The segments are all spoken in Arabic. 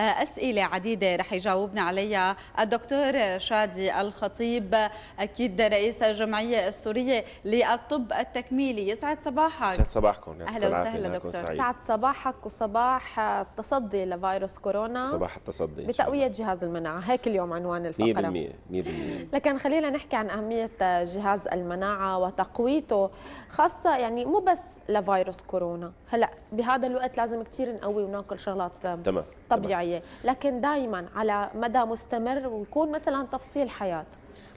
آه، أسئلة عديدة رح يجاوبنا عليها الدكتور شادي الخطيب أكيد رئيس الجمعية السورية للطب التكميلي يسعد صباحك يسعد صباحكم أهلا وسهلا دكتور يسعد صباحك وصباح التصدي آه، لفيروس كورونا صباح التصدي بتقوية جهاز المناعة هيك اليوم عنوان الفقرة 100% 100% لكن خلينا نحكي عن أهمية آه، جهاز المناعة وتقويته خاصة يعني مو بس لفيروس كورونا هلا بهذا الوقت لازم كثير نقوي وناكل شغلات تمام طبيعيه لكن دائما على مدى مستمر ويكون مثلا تفصيل حياه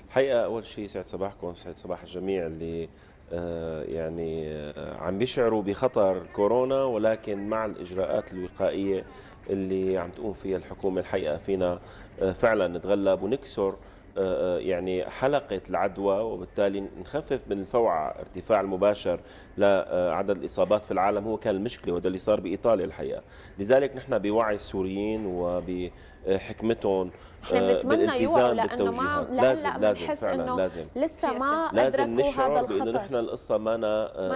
الحقيقه اول شيء سعد صباحكم سعد صباح الجميع اللي آه، يعني آه، عم بيشعروا بخطر كورونا ولكن مع الاجراءات الوقائيه اللي عم تقوم فيها الحكومه الحقيقه فينا آه، فعلا نتغلب ونكسر آه، آه، يعني حلقة العدوى وبالتالي نخفف من الفوعة ارتفاع المباشر لعدد الإصابات في العالم هو كان المشكلة وده اللي صار بإيطاليا الحقيقة لذلك نحن بوعي السوريين وبحكمتهم حكمتهم آه، بنتمنى بالتوجيهات لا ما لازم لازم انه لازم لسه ما لازم نشعر بانه نحن القصه ما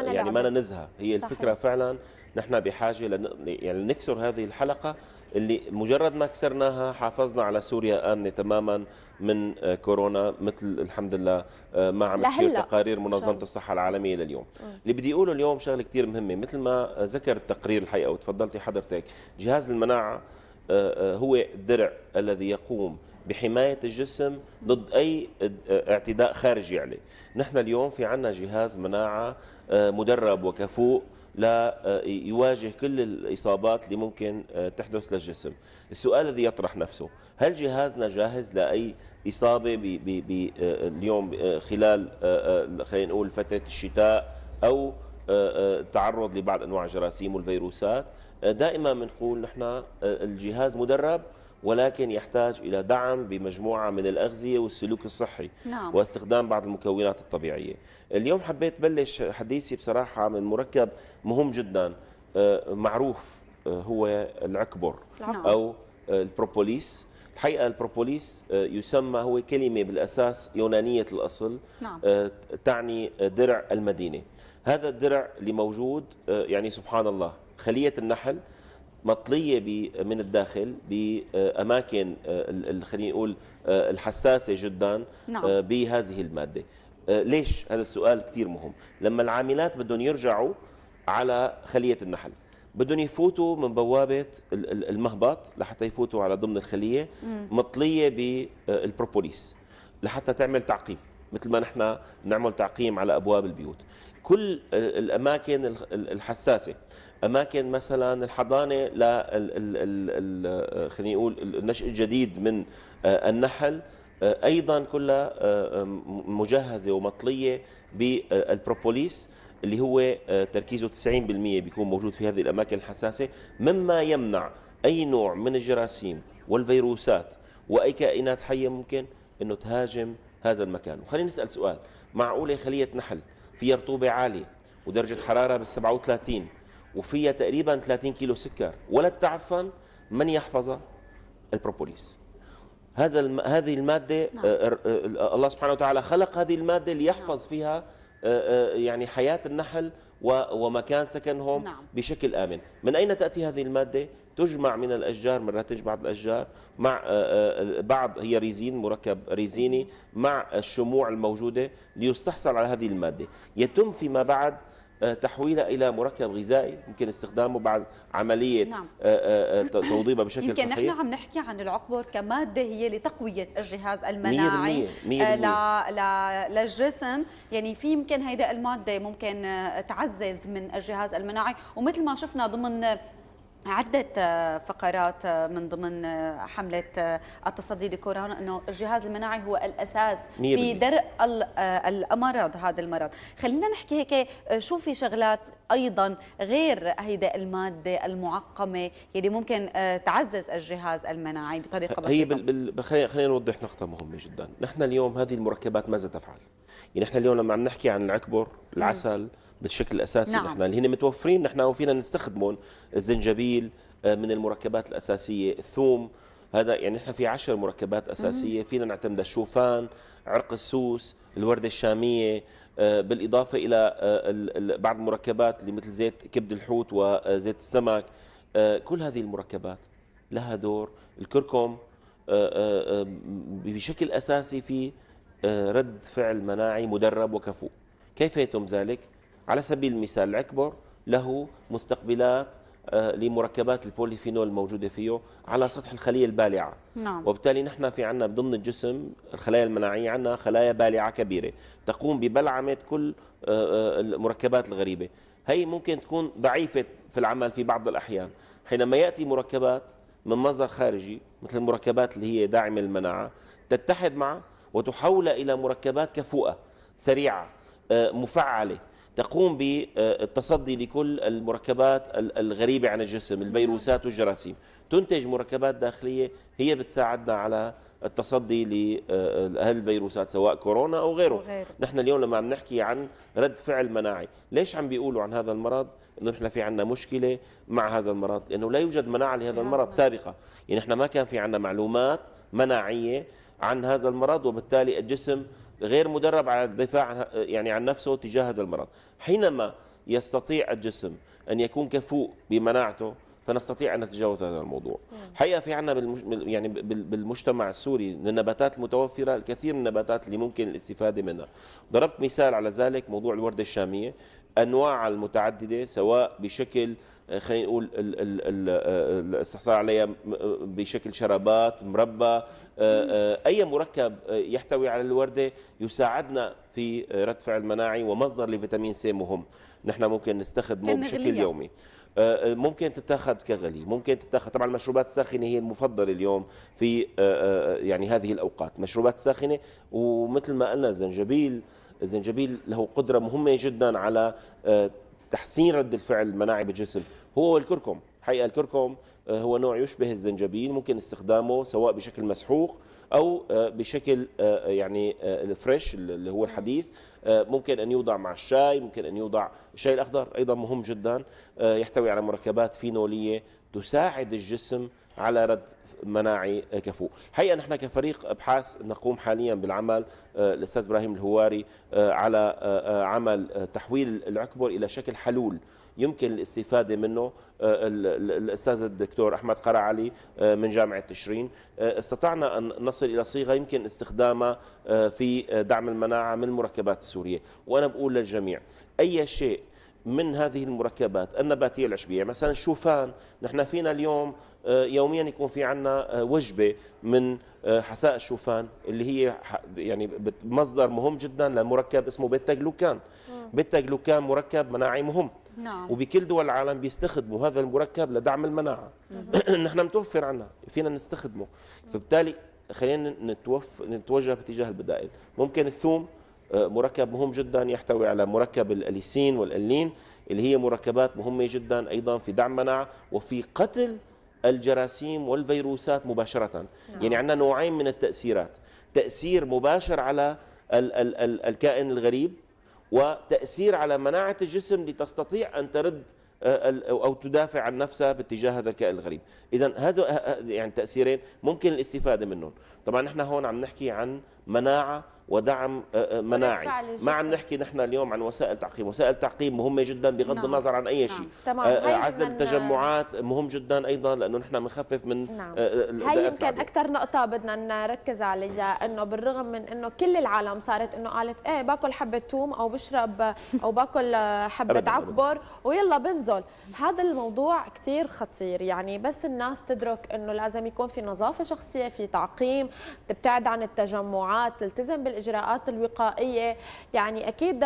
يعني ما نزهه هي صحيح. الفكره فعلا نحن بحاجه يعني نكسر هذه الحلقه اللي مجرد ما كسرناها حافظنا على سوريا امنه تماما من آه، كورونا مثل الحمد لله آه، ما عم تشير تقارير منظمه الصحه العالميه لليوم اللي بدي اقوله اليوم شغله كثير مهمه مثل ما ذكر التقرير الحقيقه وتفضلتي حضرتك جهاز المناعه آه، هو الدرع الذي يقوم بحماية الجسم ضد أي اعتداء خارجي عليه نحن اليوم في عنا جهاز مناعة مدرب وكفوء ليواجه آه، كل الإصابات اللي ممكن آه، تحدث للجسم السؤال الذي يطرح نفسه هل جهازنا جاهز لأي إصابة بي بي بي آه، اليوم خلال خلينا نقول فترة الشتاء أو تعرض لبعض أنواع الجراثيم والفيروسات دائما بنقول نحن الجهاز مدرب ولكن يحتاج إلى دعم بمجموعة من الأغذية والسلوك الصحي نعم. واستخدام بعض المكونات الطبيعية اليوم حبيت بلش حديثي بصراحة من مركب مهم جدا آه، معروف آه، هو العكبر نعم. أو البروبوليس الحقيقة البروبوليس آه، يسمى هو كلمة بالأساس يونانية الأصل نعم. تعني درع المدينة هذا الدرع اللي موجود يعني سبحان الله خلية النحل مطليه من الداخل باماكن آه، خلينا نقول آه، الحساسه جدا آه، نعم. بهذه الماده ليش هذا السؤال كثير مهم لما العاملات بدهم يرجعوا على خليه النحل بدهم يفوتوا من بوابه المهبط لحتى يفوتوا على ضمن الخليه مطليه بالبروبوليس لحتى تعمل تعقيم مثل ما نحن نعمل تعقيم على ابواب البيوت كل الاماكن الحساسه اماكن مثلا الحضانه ل خليني اقول النشء الجديد من آه، النحل آه، ايضا كلها آه، مجهزه ومطليه بالبروبوليس اللي هو تركيزه 90% بيكون موجود في هذه الاماكن الحساسه مما يمنع اي نوع من الجراثيم والفيروسات واي كائنات حيه ممكن انه تهاجم هذا المكان وخلينا نسأل سؤال معقولة خلية نحل فيها رطوبة عالية ودرجة حرارة بال 37 وفيها تقريبا 30 كيلو سكر ولا تعفن من يحفظها البروبوليس هذا الم... هذه المادة نعم. آه، آه، آه، الله سبحانه وتعالى خلق هذه المادة ليحفظ نعم. فيها يعني حياة النحل ومكان سكنهم نعم. بشكل آمن من أين تأتي هذه المادة؟ تجمع من الأشجار مرات تجمع الأشجار مع آه، آه، بعض هي ريزين مركب ريزيني مع الشموع الموجودة ليستحصل على هذه المادة يتم فيما بعد آه، تحويلها الى مركب غذائي ممكن استخدامه بعد عمليه نعم. توضيبها بشكل يمكن صحيح يمكن نحن عم نحكي عن العقبر كماده هي لتقويه الجهاز المناعي 100% للجسم يعني في يمكن هيدا الماده ممكن تعزز من الجهاز المناعي ومثل ما شفنا ضمن عدة آه، فقرات آه، من ضمن آه، حملة التصدي لكورونا أنه الجهاز المناعي هو الأساس في درء الأمراض هذا المرض خلينا نحكي هيك شو في شغلات أيضا غير هيدا المادة المعقمة يلي ممكن تعزز الجهاز المناعي بطريقة بسيطة هي بال... بال... خلينا نوضح نقطة مهمة جدا نحن اليوم هذه المركبات ماذا تفعل؟ يعني نحن اليوم لما عم نحكي عن العكبر العسل م. بالشكل الاساسي نعم. نحن اللي هن متوفرين نحن وفينا نستخدمهم الزنجبيل آه، من المركبات الاساسيه الثوم هذا يعني نحن في عشر مركبات اساسيه فينا نعتمدها الشوفان عرق السوس الورده الشاميه آه، بالاضافه الى آه، بعض المركبات اللي مثل زيت كبد الحوت وزيت السمك كل هذه المركبات لها دور الكركم بشكل اساسي في رد فعل مناعي مدرب وكفو كيف يتم ذلك على سبيل المثال العكبر له مستقبلات آه، لمركبات البوليفينول الموجودة فيه على سطح الخلية البالعة نعم. وبالتالي نحن في عنا ضمن الجسم الخلايا المناعية عنا خلايا بالعة كبيرة تقوم ببلعمة كل آه، آه، المركبات الغريبة هي ممكن تكون ضعيفة في العمل في بعض الأحيان حينما يأتي مركبات من مصدر خارجي مثل المركبات اللي هي داعمة المناعة تتحد معها وتحول إلى مركبات كفؤة سريعة مفعلة تقوم بالتصدي لكل المركبات الغريبة عن الجسم الفيروسات والجراثيم تنتج مركبات داخلية هي بتساعدنا على التصدي الفيروسات سواء كورونا أو غيره نحن اليوم لما عم نحكي عن رد فعل مناعي ليش عم بيقولوا عن هذا المرض انه نحن في عندنا مشكله مع هذا المرض لانه لا يوجد مناعه لهذا المرض سابقه يعني نحن ما كان في عندنا معلومات مناعيه عن هذا المرض وبالتالي الجسم غير مدرب على الدفاع يعني عن نفسه تجاه هذا المرض حينما يستطيع الجسم أن يكون كفوء بمناعته فنستطيع ان نتجاوز هذا الموضوع حقيقه في عندنا يعني بالمجتمع السوري من النباتات المتوفره الكثير من النباتات اللي ممكن الاستفاده منها ضربت مثال على ذلك موضوع الورده الشاميه انواع المتعدده سواء بشكل آه، خلينا نقول الاستحصال عليها بشكل شرابات مربى آه، آه، اي مركب يحتوي على الورده يساعدنا في رد فعل مناعي ومصدر لفيتامين سي مهم نحن ممكن نستخدمه بشكل يومي آه، آه، ممكن تتاخذ كغلي ممكن تتاخذ طبعا المشروبات الساخنه هي المفضله اليوم في آه، يعني هذه الاوقات مشروبات ساخنه ومثل ما قلنا الزنجبيل الزنجبيل له قدره مهمه جدا على تحسين رد الفعل المناعي بالجسم هو الكركم حقيقه الكركم آه، هو نوع يشبه الزنجبيل ممكن استخدامه سواء بشكل مسحوق او آه، بشكل آه، يعني الفريش اللي هو الحديث ممكن ان يوضع مع الشاي ممكن ان يوضع الشاي الاخضر ايضا مهم جدا يحتوي على مركبات فينوليه تساعد الجسم على رد مناعي كفو حقيقة نحن كفريق أبحاث نقوم حاليا بالعمل الأستاذ إبراهيم الهواري على عمل تحويل العكبر إلى شكل حلول يمكن الاستفاده منه آه، الاستاذ الدكتور احمد قرعلي آه، من جامعه تشرين آه، استطعنا ان نصل الى صيغه يمكن استخدامها في دعم المناعه من المركبات السوريه وانا بقول للجميع اي شيء من هذه المركبات النباتية العشبية مثلا الشوفان نحن فينا اليوم آه، يوميا يكون في عندنا آه، وجبة من آه، حساء الشوفان اللي هي يعني مصدر مهم جدا لمركب اسمه بيتا جلوكان بيتا جلوكان مركب مناعي مهم نعم. وبكل دول العالم بيستخدموا هذا المركب لدعم المناعة نحن متوفر عنا فينا نستخدمه فبالتالي خلينا نتوجه باتجاه البدائل ممكن الثوم آه، مركب مهم جدا يحتوي على مركب الأليسين والألين اللي هي مركبات مهمة جدا أيضا في دعم مناع وفي قتل الجراثيم والفيروسات مباشرة نعم. يعني عندنا نوعين من التأثيرات تأثير مباشر على ال ال ال الكائن الغريب وتأثير على مناعة الجسم لتستطيع أن ترد آه، أو تدافع عن نفسها باتجاه هذا الكائن الغريب إذا هذا يعني تأثيرين ممكن الاستفادة منهم طبعا نحن هون عم نحكي عن مناعة ودعم آه، آه، مناعي ما عم نحكي نحن اليوم عن وسائل تعقيم وسائل تعقيم مهمه جدا بغض نعم. النظر عن اي نعم. شيء نعم. عزل تجمعات مهم جدا ايضا لانه نحن بنخفف من نعم. هي يمكن اكثر نقطه بدنا نركز عليها انه بالرغم من انه كل العالم صارت انه قالت ايه باكل حبه ثوم او بشرب او باكل حبه عكبر ويلا بنزل هذا الموضوع كثير خطير يعني بس الناس تدرك انه لازم يكون في نظافه شخصيه في تعقيم تبتعد عن التجمعات تلتزم بال الاجراءات الوقائيه يعني اكيد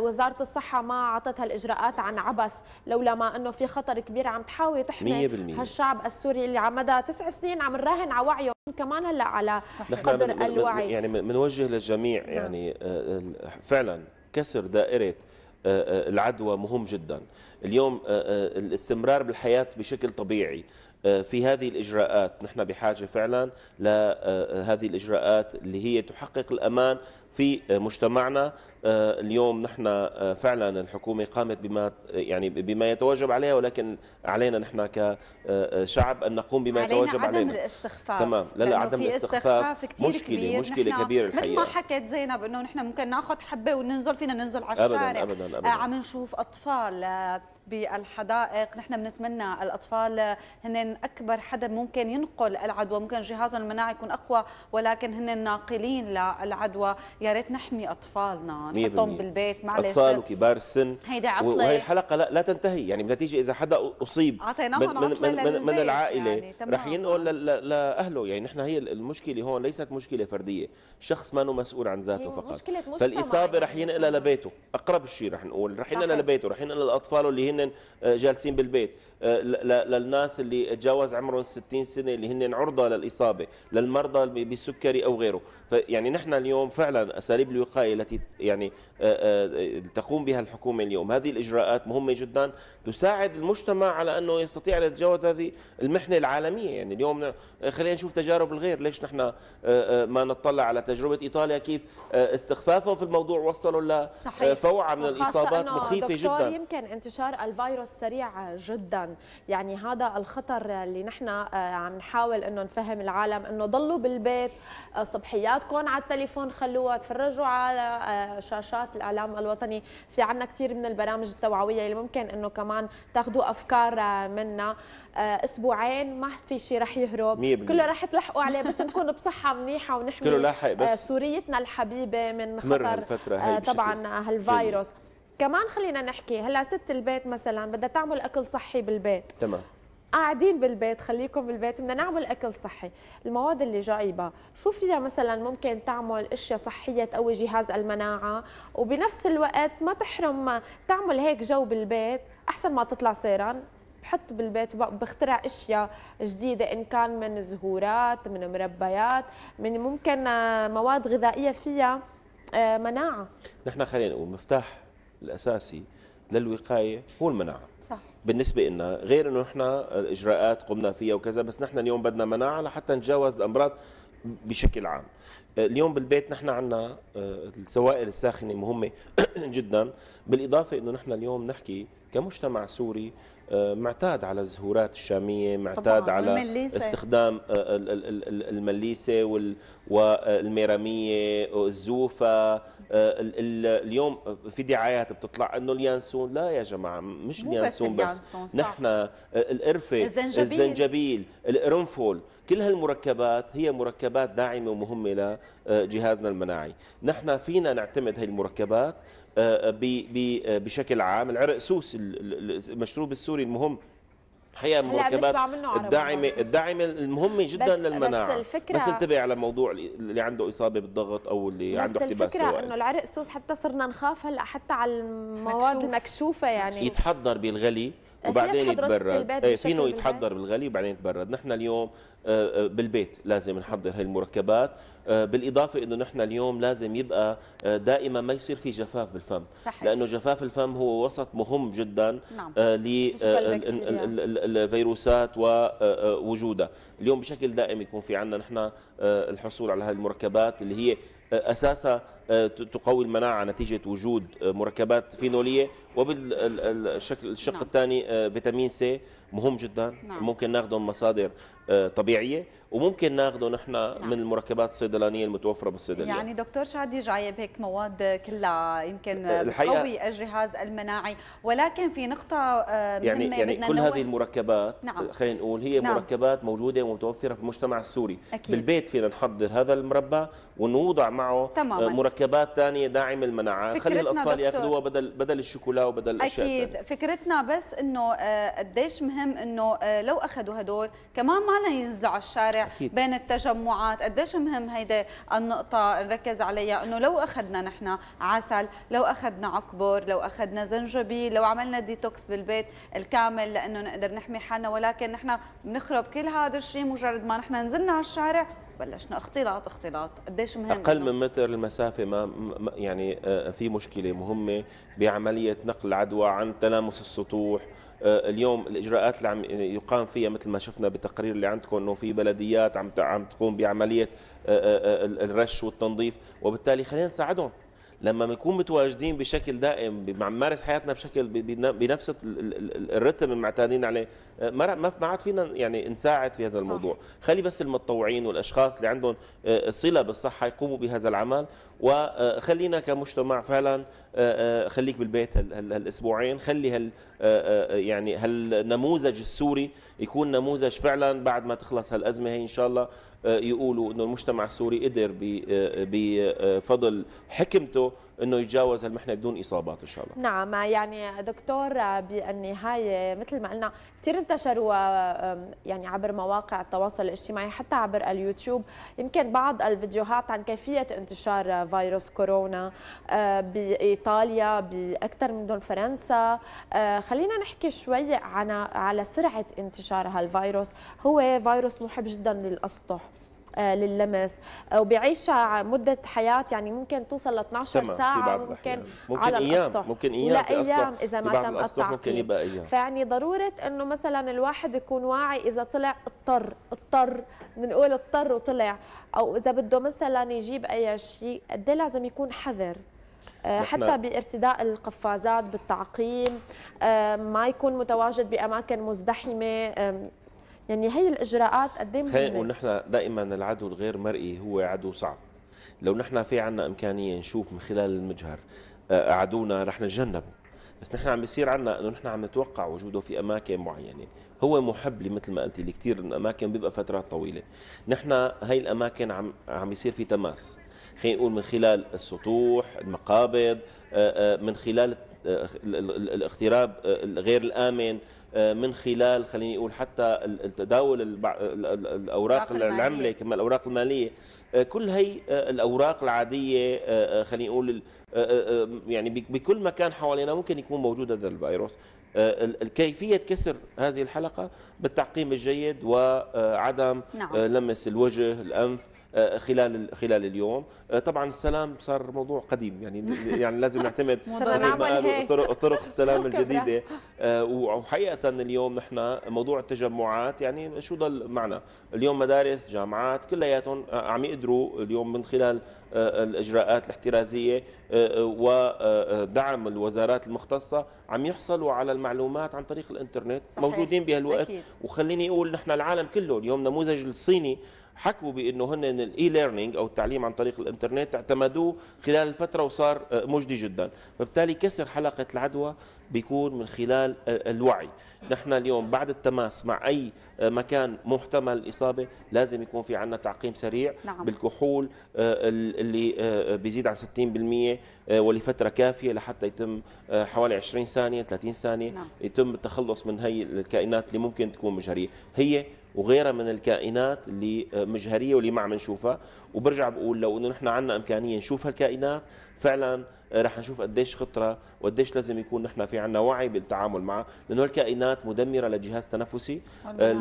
وزاره الصحه ما اعطت هالاجراءات عن عبث لولا ما انه في خطر كبير عم تحاول تحمي هالشعب السوري اللي على مدى تسع سنين عم نراهن على وعيه كمان هلا على قدر يعني من الوعي يعني بنوجه للجميع نعم. يعني آه، فعلا كسر دائره آه، آه، العدوى مهم جدا اليوم الاستمرار بالحياة بشكل طبيعي آه، في هذه الإجراءات نحن بحاجة فعلا لهذه آه، آه، الإجراءات اللي هي تحقق الأمان في مجتمعنا آه، اليوم نحن آه، فعلا الحكومه قامت بما يعني بما يتوجب عليها ولكن علينا نحن كشعب آه، ان نقوم بما علينا يتوجب عدم علينا الاستخفاف تمام لا لا عدم الاستخفاف كتير مشكله كبير. مشكله كبيره الحقيقه مثل ما حكيت زينب انه نحن ممكن ناخذ حبه وننزل فينا ننزل على الشارع ابدا ابدا, أبداً. عم نشوف اطفال بالحدائق نحن بنتمنى الاطفال هن اكبر حدا ممكن ينقل العدوى ممكن جهازهم المناعي يكون اقوى ولكن هن ناقلين للعدوى يا ريت نحمي اطفالنا طبعا نحطهم بالبيت معلش اطفال وكبار السن هيدي عطله وهي الحلقه لا, لا تنتهي يعني بنتيجه اذا حدا اصيب من, من, من, من العائله يعني رح ينقل لاهله يعني نحن هي المشكله هون ليست مشكله فرديه شخص ما مسؤول عن ذاته فقط فالاصابه رح يعني. ينقلها لبيته اقرب شيء رح نقول رح ينقلها لبيته رح ينقلها لاطفاله اللي هن آه، جالسين بالبيت للناس اللي تجاوز عمرهم 60 سنه اللي هن عرضه للاصابه للمرضى بسكري او غيره فيعني نحن اليوم فعلا اساليب الوقايه التي يعني آه، آه، تقوم بها الحكومه اليوم هذه الاجراءات مهمه جدا تساعد المجتمع على انه يستطيع ان يتجاوز هذه المحنه العالميه يعني اليوم خلينا نشوف تجارب الغير ليش نحن آه، ما نطلع على تجربه ايطاليا كيف استخفافهم في الموضوع وصلوا لفوعه من الاصابات مخيفه جدا يمكن انتشار الفيروس سريع جدا يعني هذا الخطر اللي نحن آه، عم نحاول انه نفهم العالم انه ضلوا بالبيت آه، صبحياتكم على التليفون خلوها تفرجوا على آه، شاشات الاعلام الوطني في عنا كثير من البرامج التوعويه اللي ممكن انه كمان تاخذوا افكار منا اسبوعين ما في شيء رح يهرب كله رح تلحقوا عليه بس نكون بصحه منيحه ونحمي سوريتنا الحبيبه من خطر هالفترة طبعا هالفيروس جميل. كمان خلينا نحكي هلا ست البيت مثلا بدها تعمل اكل صحي بالبيت تمام قاعدين بالبيت خليكم بالبيت بدنا نعمل اكل صحي المواد اللي جايبه شو فيها مثلا ممكن تعمل اشياء صحيه تقوي جهاز المناعه وبنفس الوقت ما تحرم تعمل هيك جو بالبيت احسن ما تطلع سيران بحط بالبيت بخترع اشياء جديده ان كان من زهورات من مربيات من ممكن آه، مواد غذائيه فيها آه، مناعه نحن خلينا نقول مفتاح الاساسي للوقايه هو المناعه صح بالنسبه لنا غير انه نحن اجراءات قمنا فيها وكذا بس نحن اليوم بدنا مناعه لحتى نتجاوز الامراض بشكل عام اليوم بالبيت نحن عندنا آه، السوائل الساخنه مهمه جدا بالاضافه انه نحن اليوم نحكي كمجتمع سوري آه، معتاد على الزهورات الشامية معتاد على آه، المليسة. استخدام المليسة والميرامية والزوفة آه، اليوم في دعايات بتطلع انه اليانسون لا يا جماعة مش اليانسون بس, اليانسون بس. نحن القرفة الزنجبيل, الزنجبيل القرنفل كل هالمركبات هي مركبات داعمة ومهمة لجهازنا آه، المناعي نحن فينا نعتمد هاي المركبات آه، آه، بشكل عام العرق سوس المشروب السوري المهم هي المركبات الداعمه الداعمه المهمه جدا بس للمناعه بس, الفكرة بس انتبه على موضوع اللي عنده اصابه بالضغط او اللي بس عنده احتباس الفكره انه العرق سوس حتى صرنا نخاف هلا حتى على المواد مكشوف. المكشوفه يعني يتحضر بالغلي وبعدين يتبرد ايه فينه يتحضر بالغلي وبعدين يتبرد نحن اليوم آه، آه، بالبيت لازم نحضر هاي المركبات آه، بالاضافه انه نحن اليوم لازم يبقى دائما ما يصير في جفاف بالفم صحيح. لانه جفاف الفم هو وسط مهم جدا نعم. للفيروسات ووجودها اليوم بشكل دائم يكون في عندنا نحن الحصول على هذه المركبات اللي هي اساسها تقوي المناعه نتيجه وجود مركبات فينوليه وبالشكل الشق نعم. الثاني آه، فيتامين سي مهم جدا نعم. ممكن ناخده من مصادر آه، طبيعيه وممكن ناخده نحن نعم. من المركبات الصيدلانيه المتوفره بالصيدليه يعني دكتور شادي جايب هيك مواد كلها يمكن آه، قوي الجهاز المناعي ولكن في نقطه مهمه يعني يعني كل نوع... هذه المركبات نعم. خلينا نقول هي نعم. مركبات موجوده ومتوفره في المجتمع السوري أكيد. بالبيت فينا نحضر هذا المربى ونوضع معه تماما. مركبات ثانيه داعمه للمناعه خلي الاطفال ياخذوها بدل بدل الشوكولاته له وبدل الاشياء اكيد التانية. فكرتنا بس انه آه، قديش مهم انه آه، لو اخذوا هدول كمان ما ينزلوا على الشارع أكيد. بين التجمعات قديش مهم هيدي النقطه نركز عليها انه لو اخذنا نحن عسل لو اخذنا عكبر لو اخذنا زنجبيل لو عملنا ديتوكس بالبيت الكامل لانه نقدر نحمي حالنا ولكن نحن بنخرب كل هذا الشيء مجرد ما نحن نزلنا على الشارع بلشنا اختلاط اختلاط قديش مهم اقل من متر المسافه ما يعني آه، في مشكله مهمه بعمليه نقل العدوى عن تلامس السطوح آه، اليوم الاجراءات اللي عم يقام فيها مثل ما شفنا بالتقرير اللي عندكم انه في بلديات عم عم تقوم بعمليه آه، الرش والتنظيف وبالتالي خلينا نساعدهم لما بنكون متواجدين بشكل دائم بنمارس حياتنا بشكل بنفس الرتم المعتادين عليه آه، ما عاد فينا يعني نساعد في هذا صح. الموضوع خلي بس المتطوعين والاشخاص اللي عندهم آه، آه، صله بالصحه يقوموا بهذا العمل وخلينا كمجتمع فعلا خليك بالبيت هالاسبوعين خلي هال يعني هالنموذج السوري يكون نموذج فعلا بعد ما تخلص هالازمه هي ان شاء الله آه، يقولوا انه المجتمع السوري قدر آه، بفضل حكمته انه يتجاوز هالمحنه بدون اصابات ان شاء الله نعم يعني دكتور آه، بالنهايه مثل ما قلنا كثير انتشروا آه، يعني عبر مواقع التواصل الاجتماعي حتى عبر اليوتيوب يمكن بعض الفيديوهات عن كيفيه انتشار آه، فيروس كورونا بايطاليا باكثر من دول فرنسا خلينا نحكي شوي عن على سرعه انتشار هالفيروس هو فيروس محب جدا للاسطح آه، لللمس آه، وبيعيش مده حياه يعني ممكن توصل ل 12 ساعه ممكن ممكن على ايام الأسطح. ممكن ايام لا ايام اذا ما تم الاسطح ممكن يبقى ايام فيعني ضروره انه مثلا الواحد يكون واعي اذا طلع اضطر اضطر بنقول اضطر وطلع او اذا بده مثلا يجيب اي شيء قد إيه لازم يكون حذر آه، حتى بارتداء القفازات بالتعقيم ما يكون متواجد باماكن مزدحمه يعني هي الإجراءات قد إيه مهمة ونحن دائما العدو الغير مرئي هو عدو صعب لو نحن في عنا إمكانية نشوف من خلال المجهر آه، عدونا رح نتجنبه بس نحن عم بيصير عنا انه نحن عم نتوقع وجوده في اماكن معينه هو محب لي مثل ما قلتي لكثير من الاماكن بيبقى فترات طويله نحن هاي الاماكن عم عم يصير في تماس خلينا نقول من خلال السطوح المقابض آه، آه، من خلال الاغتراب آه، غير الامن آه، من خلال خليني اقول حتى تداول الاوراق العمله كما الاوراق الماليه آه، كل هي الاوراق العاديه خليني اقول يعني بكل مكان حوالينا ممكن يكون موجود هذا الفيروس كيفيه كسر هذه الحلقه بالتعقيم الجيد وعدم نعم. لمس الوجه الانف آه، خلال خلال اليوم آه، طبعا السلام صار موضوع قديم يعني يعني لازم نعتمد على ما قالوا طرق, طرق السلام الجديده آه، وحقيقه اليوم نحن موضوع التجمعات يعني شو ضل معنا اليوم مدارس جامعات كلياتهم عم يقدروا اليوم من خلال الاجراءات الاحترازيه ودعم الوزارات المختصه عم يحصلوا على المعلومات عن طريق الانترنت صحيح. موجودين بهالوقت وخليني اقول نحن العالم كله اليوم نموذج الصيني حكوا بانه هن الاي ليرنينج او التعليم عن طريق الانترنت اعتمدوه خلال الفتره وصار آه، مجدي جدا فبالتالي كسر حلقه العدوى بيكون من خلال الوعي نحن اليوم بعد التماس مع أي آه، مكان محتمل الإصابة لازم يكون في عنا تعقيم سريع نعم. بالكحول آه، اللي آه، بيزيد عن 60% ولفترة كافية لحتى يتم حوالي 20 ثانية 30 ثانية نعم. يتم التخلص من هي الكائنات اللي ممكن تكون مجهرية هي وغيرها من الكائنات اللي مجهريه واللي ما عم نشوفها وبرجع بقول لو انه نحن عندنا امكانيه نشوف هالكائنات فعلا آه، رح نشوف قديش خطره وقديش لازم يكون نحن في عندنا وعي بالتعامل معها لانه الكائنات مدمره للجهاز التنفسي آه،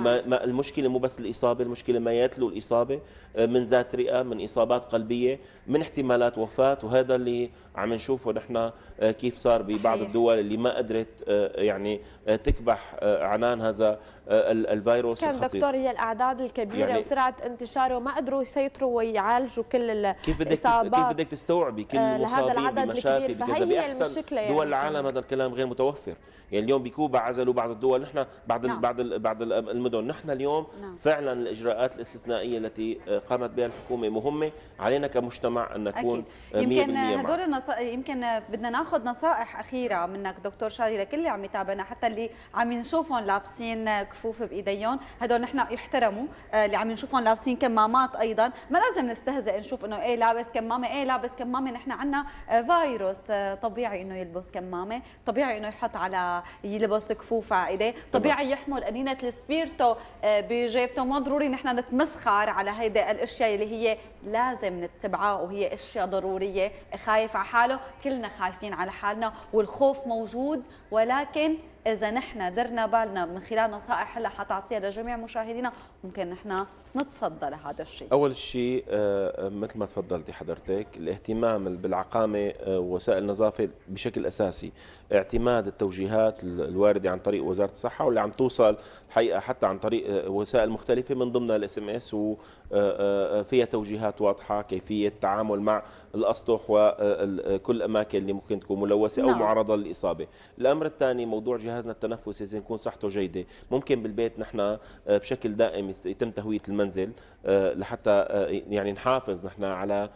المشكله مو بس الاصابه المشكله ما يتلو الاصابه آه، من ذات رئه من اصابات قلبيه من احتمالات وفاه وهذا اللي عم نشوفه نحن كيف صار صحيح. ببعض الدول اللي ما قدرت يعني تكبح عنان هذا الفيروس كان الخطير. دكتور هي الاعداد الكبيره يعني وسرعه انتشاره ما قدروا يسيطروا ويعالجوا كل الاصابات كيف بدك كيف بدك تستوعبي كل مصابين بمشاكل بكذا بأحسن يعني. دول العالم هذا الكلام غير متوفر يعني اليوم بكوبا عزلوا بعض الدول نحن بعض نعم. بعض بعض المدن نحن اليوم نعم. فعلا الاجراءات الاستثنائيه التي قامت بها الحكومه مهمه علينا كمجتمع ان نكون أكيد. يمكن هدول النص... يمكن بدنا ناخذ نصائح اخيره منك دكتور شادي لكل اللي عم يتابعنا حتى اللي عم نشوفهم لابسين كفوف بايديهم هدول نحن يحترموا آه، اللي عم نشوفهم لابسين كمامات ايضا ما لازم نستهزئ نشوف انه ايه لابس كمامه ايه لابس كمامه نحن عنا آه، فيروس آه، طبيعي انه يلبس كمامه طبيعي انه يحط على يلبس كفوف على ايديه طبيعي يحمل انينه السبيرتو آه، بجيبته ما ضروري نحن نتمسخر على هيدا الاشياء اللي هي لازم نتبعها وهي اشياء ضروريه خايف على حاله كلنا خايفين على حالنا والخوف موجود ولكن اذا نحن درنا بالنا من خلال نصائح هلا حتعطيها لجميع مشاهدينا ممكن نحن نتصدى لهذا الشيء اول شيء آه، آه، مثل ما تفضلتي حضرتك الاهتمام بالعقامه آه، ووسائل النظافه بشكل اساسي اعتماد التوجيهات الوارده عن طريق وزاره الصحه واللي عم توصل الحقيقه حتى عن طريق وسائل مختلفه من ضمنها الاس ام اس وفيها توجيهات واضحه كيفيه التعامل مع الأسطح وكل الأماكن اللي ممكن تكون ملوثة أو نعم. معرضة للإصابة الأمر الثاني موضوع جهازنا التنفسي إذا يكون صحته جيدة ممكن بالبيت نحن آه، بشكل دائم يتم تهوية المنزل آه، لحتى آه، يعني نحافظ نحن على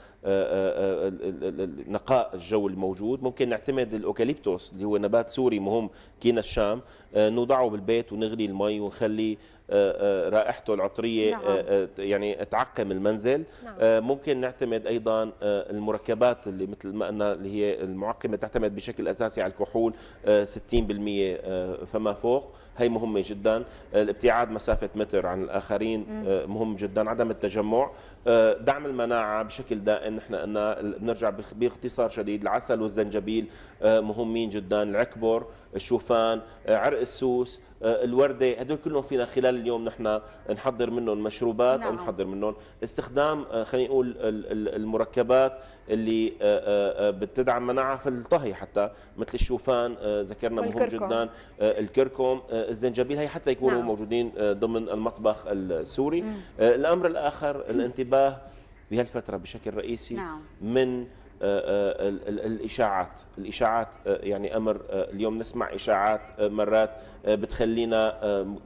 نقاء الجو الموجود ممكن نعتمد الأوكاليبتوس اللي هو نبات سوري مهم كينا الشام آه، نوضعه بالبيت ونغلي المي ونخلي آه، آه، رائحته العطرية نعم. يعني تعقم المنزل نعم. ممكن نعتمد أيضا المركبات اللي مثل ما قلنا اللي هي المعقمة تعتمد بشكل أساسي على الكحول 60% فما فوق هي مهمة جدا الابتعاد مسافة متر عن الآخرين آه، مهم جدا عدم التجمع آه، دعم المناعة بشكل دائم نحن قلنا بنرجع باختصار شديد العسل والزنجبيل آه، مهمين جدا العكبر الشوفان عرق السوس آه، الورده هدول كلهم فينا خلال اليوم نحن نحضر منهم مشروبات نعم. او نحضر منهم استخدام آه، خلينا نقول المركبات اللي آه، بتدعم مناعه في الطهي حتى مثل الشوفان ذكرنا مهم جدا الكركم الزنجبيل هي حتى يكونوا نعم. موجودين ضمن المطبخ السوري م. الامر الاخر الانتباه بهالفتره بشكل رئيسي نعم. من آه، آه، الاشاعات الاشاعات آه، يعني امر اليوم نسمع اشاعات مرات بتخلينا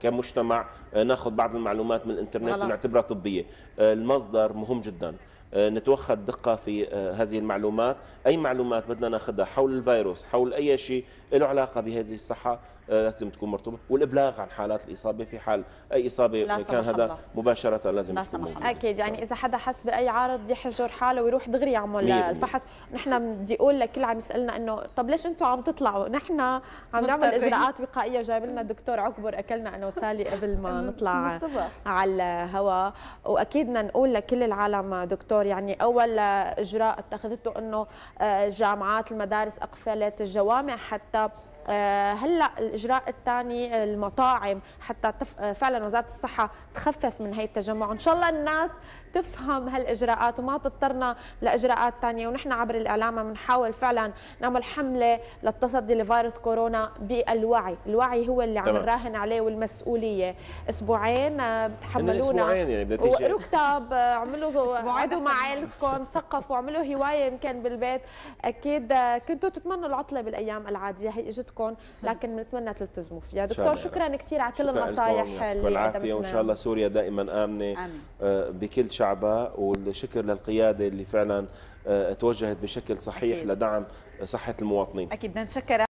كمجتمع آه، ناخذ بعض المعلومات من الانترنت ونعتبرها طبيه آه، المصدر مهم جدا آه، نتوخى الدقة في هذه المعلومات أي معلومات بدنا ناخذها حول الفيروس حول أي شيء له علاقة بهذه الصحة لازم تكون مرتبطة والإبلاغ عن حالات الإصابة في حال أي إصابة كان هذا الله. مباشرة لازم لا تكون موجودة. أكيد يعني إذا حدا حس بأي عارض يحجر حاله ويروح دغري يعمل الفحص نحن بدي أقول لكل عم يسألنا إنه طب ليش أنتم عم تطلعوا نحن عم نعمل إجراءات وقائية جايب لنا الدكتور عكبر أكلنا أنا وسالي قبل ما نطلع على الهواء واكيد بدنا نقول لكل العالم دكتور يعني اول اجراء اتخذته انه الجامعات آه، المدارس اقفلت الجوامع حتى آه، هلا الاجراء الثاني المطاعم حتى آه، فعلا وزاره الصحه تخفف من هي التجمع ان شاء الله الناس تفهم هالاجراءات وما تضطرنا لاجراءات ثانيه ونحن عبر الاعلام عم نحاول فعلا نعمل حمله للتصدي لفيروس كورونا بالوعي، الوعي هو اللي عم نراهن عليه والمسؤوليه، اسبوعين آه، بتحملونا اسبوعين يعني بنتيجه واقروا كتاب اعملوا قعدوا مع عائلتكم ثقفوا اعملوا هوايه يمكن بالبيت اكيد كنتوا تتمنوا العطله بالايام العاديه هي اجتكم بتاعتكم لكن بنتمنى تلتزموا فيها دكتور شكرا كثير على كل النصائح اللي قدمتها وان شاء الله سوريا دائما امنه آمين. آه، بكل شعبها والشكر للقياده اللي فعلا آه، توجهت بشكل صحيح أكيد. لدعم صحه المواطنين اكيد بدنا نتشكر